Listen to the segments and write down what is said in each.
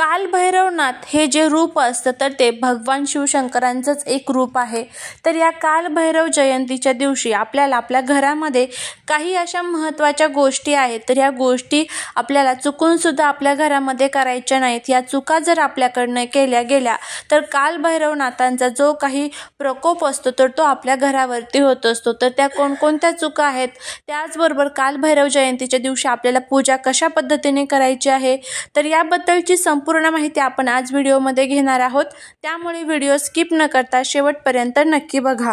कालभैरवनाथ हे जे रूप असतं तर ते भगवान शिवशंकरांचंच एक रूप आहे तर या कालभैरव जयंतीच्या दिवशी आपल्याला आपल्या घरामध्ये काही अशा महत्त्वाच्या गोष्टी आहेत तर या गोष्टी आपल्याला चुकूनसुद्धा आपल्या घरामध्ये करायच्या नाहीत या चुका जर आपल्याकडनं केल्या गेल्या तर कालभैरवनाथांचा जो काही प्रकोप असतो तर तो आपल्या घरावरती होत असतो तर त्या कोणकोणत्या चुका आहेत त्याचबरोबर कालभैरव जयंतीच्या दिवशी आपल्याला पूजा कशा पद्धतीने करायची आहे तर याबद्दलची संपूर्ण संपूर्ण माहिती आपण आज व्हिडिओमध्ये घेणार आहोत त्यामुळे व्हिडिओ स्किप न करता शेवटपर्यंत नक्की बघा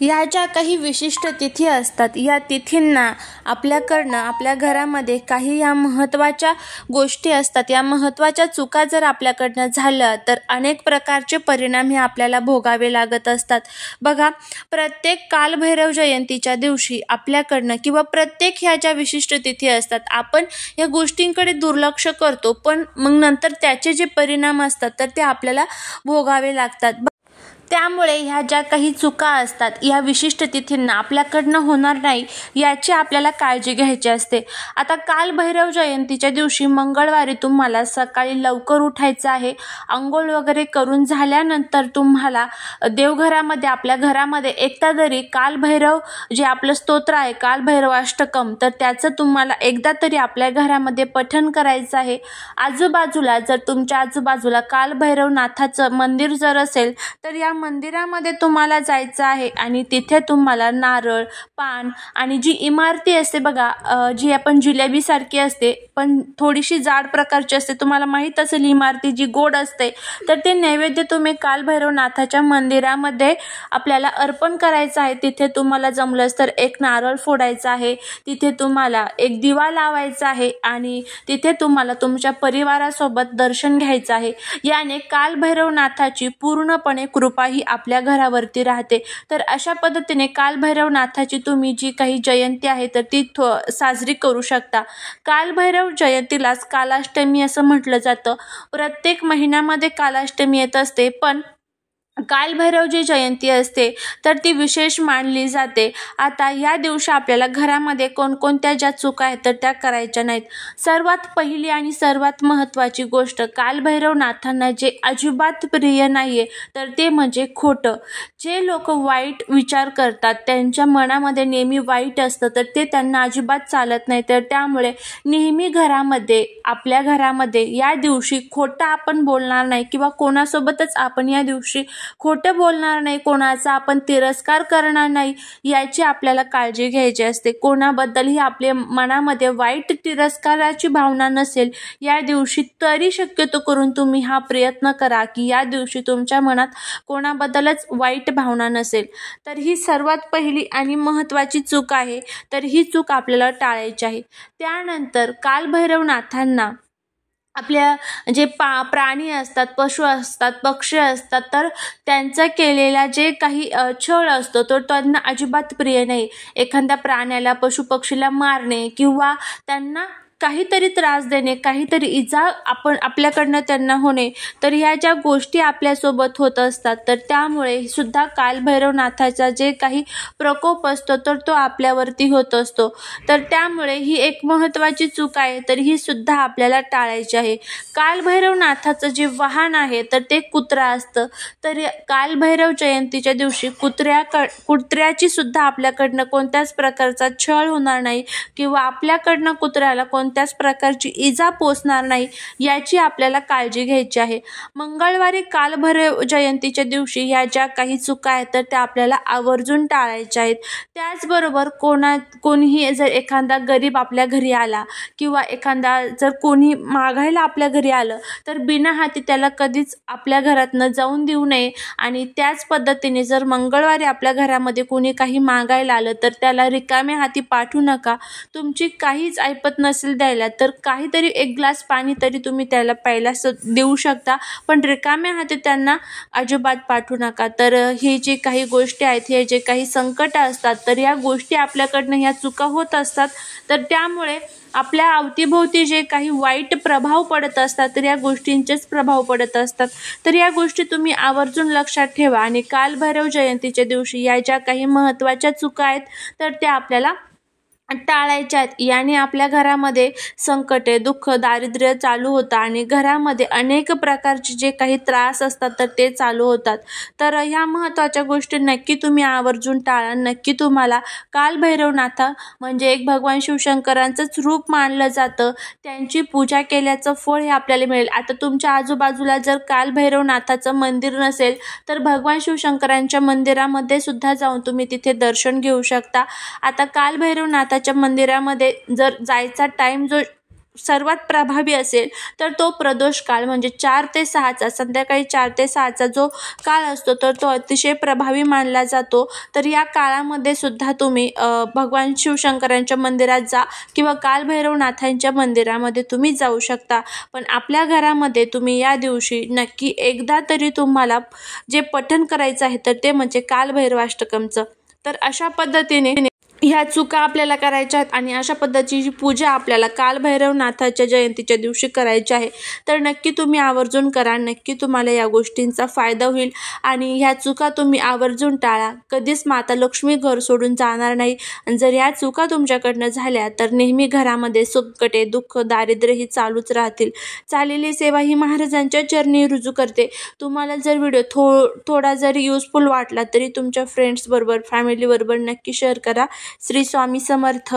या ज्या काही विशिष्ट तिथी असतात या तिथींना आपल्याकडनं आपल्या घरामध्ये काही या महत्त्वाच्या गोष्टी असतात या महत्त्वाच्या चुका जर आपल्याकडनं झाल्या तर अनेक प्रकारचे परिणाम हे आपल्याला भोगावे लागत असतात बघा प्रत्येक कालभैरव जयंतीच्या दिवशी आपल्याकडनं किंवा प्रत्येक ह्या ज्या विशिष्ट तिथी असतात आपण या गोष्टींकडे दुर्लक्ष करतो पण मग नंतर त्याचे जे परिणाम असतात तर ते आपल्याला भोगावे लागतात त्यामुळे ह्या ज्या काही चुका असतात या विशिष्ट तिथींना आपल्याकडनं होणार नाही याची आपल्याला काळजी घ्यायची असते आता काल भैरव जयंतीच्या दिवशी मंगळवारी तुम्हाला सकाळी लवकर उठायचं आहे आंघोळ वगैरे करून झाल्यानंतर तुम्हाला देवघरामध्ये आपल्या घरामध्ये एकदा तरी कालभैरव जे आपलं स्तोत्र आहे कालभैरव अष्टकम तर त्याचं तुम्हाला एकदा तरी आपल्या घरामध्ये पठण करायचं आहे आजूबाजूला जर तुमच्या आजूबाजूला कालभैरवनाथाचं मंदिर जर असेल तर या मंदिरामध्ये तुम्हाला जायचं आहे आणि तिथे तुम्हाला नारळ पान आणि जी इमारती असते बघा जी आपण जिलेबीसारखी असते पण थोडीशी जाड प्रकारची असते तुम्हाला माहीत असेल इमारती जी गोड असते तर ते नैवेद्य तुम्ही कालभैरवनाथाच्या मंदिरामध्ये आपल्याला अर्पण करायचं आहे तिथे तुम्हाला जमलंच तर एक नारळ फोडायचा आहे तिथे तुम्हाला एक दिवा लावायचा आहे आणि तिथे तुम्हाला तुमच्या परिवारासोबत दर्शन घ्यायचं आहे याने कालभैरवनाथाची पूर्णपणे कृपा ही आपल्या घरावरती राहते तर अशा पद्धतीने नाथाची तुम्ही जी काही जयंती आहे तर ती थो साजरी करू शकता कालभैरव जयंतीलाच कालाष्टमी असं म्हटलं जातं प्रत्येक महिन्यामध्ये कालाष्टमी येत असते पण कालभैरव जी जयंती असते तर ती विशेष मानली जाते आता या दिवशी आपल्याला घरामध्ये कोणकोणत्या ज्या चुका आहेत तर त्या करायच्या नाहीत सर्वात पहिली आणि सर्वात महत्त्वाची गोष्ट कालभैरवनाथांना जे अजिबात प्रिय नाही आहे तर ते म्हणजे खोटं जे लोक वाईट विचार करतात त्यांच्या मनामध्ये नेहमी वाईट असतं तर ते त्यांना अजिबात चालत नाही तर त्यामुळे नेहमी घरामध्ये आपल्या घरामध्ये या दिवशी खोटं आपण बोलणार नाही किंवा कोणासोबतच आपण या दिवशी खोटं बोलणार नाही कोणाचा आपण तिरस्कार करणार नाही याची आपल्याला काळजी घ्यायची असते कोणाबद्दलही आपले मनामध्ये वाईट तिरस्काराची भावना नसेल या दिवशी तरी शक्यतो करून तुम्ही हा प्रयत्न करा की या दिवशी तुमच्या मनात कोणाबद्दलच वाईट भावना नसेल तर ही सर्वात पहिली आणि महत्त्वाची चूक आहे तर ही चूक आपल्याला टाळायची आहे त्यानंतर कालभैरवनाथांना आपल्या जे पा प्राणी असतात पशु असतात पक्षी असतात तर त्यांचा केलेला जे काही छळ असतो तो त्यांना अजिबात प्रिय नाही एखाद्या प्राण्याला पशुपक्षीला मारणे किंवा त्यांना काहीतरी त्रास देणे काहीतरी इजा आपण आपल्याकडनं त्यांना होणे तर ह्या ज्या गोष्टी आपल्यासोबत होत असतात तर त्यामुळे सुद्धा कालभैरवनाथाचा जे काही प्रकोप असतो तर तो आपल्यावरती होत असतो तर त्यामुळे ही एक महत्त्वाची चूक आहे तर ही सुद्धा आपल्याला टाळायची आहे कालभैरवनाथाचं जे वाहन आहे तर ते कुत्रा असतं तर कालभैरव जयंतीच्या दिवशी कुत्र्याकड कुत्र्याची सुद्धा आपल्याकडनं कोणत्याच प्रकारचा छळ होणार नाही किंवा आपल्याकडनं कुत्र्याला कोण कोणत्याच प्रकारची इजा पोचणार नाही याची आपल्याला काळजी घ्यायची आहे मंगळवारी कालभर जयंतीच्या दिवशी ह्या ज्या काही चुका आहेत तर त्या आपल्याला आवर्जून टाळायच्या आहेत त्याचबरोबर कोणा कोणीही जर एखादा गरीब आपल्या घरी आला किंवा एखादा जर कोणी मागायला आपल्या घरी आलं तर बिना हाती त्याला कधीच आपल्या घरातनं जाऊन देऊ नये आणि त्याच पद्धतीने जर मंगळवारी आपल्या घरामध्ये कोणी काही मागायला आलं तर त्याला रिकाम्या हाती पाठवू नका तुमची काहीच ऐपत नसेल द्यायला तर काहीतरी एक ग्लास पाणी तरी तुम्ही त्याला प्यायला स देऊ शकता पण रिकाम्या हाते त्यांना अजिबात पाठवू नका तर हे जे काही गोष्टी आहेत हे जे काही संकट असतात तर या गोष्टी आपल्याकडनं ह्या चुका होत असतात तर त्यामुळे आपल्या अवतीभोवती जे काही वाईट प्रभाव पडत असतात तर या गोष्टींचेच प्रभाव पडत असतात तर या गोष्टी तुम्ही आवर्जून लक्षात ठेवा आणि कालभैरव जयंतीच्या दिवशी या ज्या काही महत्त्वाच्या चुका आहेत तर त्या आपल्याला टाळायच्या आहेत याने आपल्या घरामध्ये संकटे दुःख दारिद्र्य चालू होतं आणि घरामध्ये अनेक प्रकारचे जे काही त्रास असतात तर ते चालू होतात तर ह्या महत्त्वाच्या गोष्टी नक्की तुम्ही आवर्जून टाळा नक्की तुम्हाला कालभैरवनाथा म्हणजे एक भगवान शिवशंकरांचंच रूप मानलं जातं त्यांची पूजा केल्याचं फळ हे आपल्याला मिळेल आता तुमच्या आजूबाजूला जर कालभैरवनाथाचं मंदिर नसेल तर भगवान शिवशंकरांच्या मंदिरामध्ये सुद्धा जाऊन तुम्ही तिथे दर्शन घेऊ शकता आता कालभैरवनाथा मंदिरामध्ये जर जायचा टाईम जो सर्वात प्रभावी असेल तर तो प्रदोष काळ म्हणजे चार ते सहाचा संध्याकाळी चार ते सहाचा जो काळ असतो तर तो अतिशय प्रभावी मानला जातो तर या काळामध्ये सुद्धा तुम्ही भगवान शिवशंकरांच्या मंदिरात जा किंवा कालभैरवनाथांच्या मंदिरामध्ये तुम्ही जाऊ शकता पण आपल्या घरामध्ये तुम्ही या दिवशी नक्की एकदा तरी तुम्हाला जे पठण करायचं आहे तर ते म्हणजे कालभैरवाष्टकमचं तर अशा पद्धतीने ह्या चुका आपल्याला करायच्या आहेत आणि अशा पद्धतीची पूजा आपल्याला कालभैरवनाथाच्या जयंतीच्या दिवशी करायची आहे तर नक्की तुम्ही आवर्जून करा नक्की तुम्हाला या गोष्टींचा फायदा होईल आणि ह्या चुका तुम्ही आवर्जून टाळा कधीच माता लक्ष्मी घर सोडून जाणार नाही आणि जर ह्या चुका तुमच्याकडनं झाल्या तर नेहमी घरामध्ये सुकटे दुःख दारिद्र्य ही चालूच राहतील चाललेली सेवा ही महाराजांच्या चरणी रुजू करते तुम्हाला जर व्हिडिओ थो थोडा जरी युजफुल वाटला तरी तुमच्या फ्रेंड्सबरोबर फॅमिलीबरोबर नक्की शेअर करा श्री स्वामी समर्थ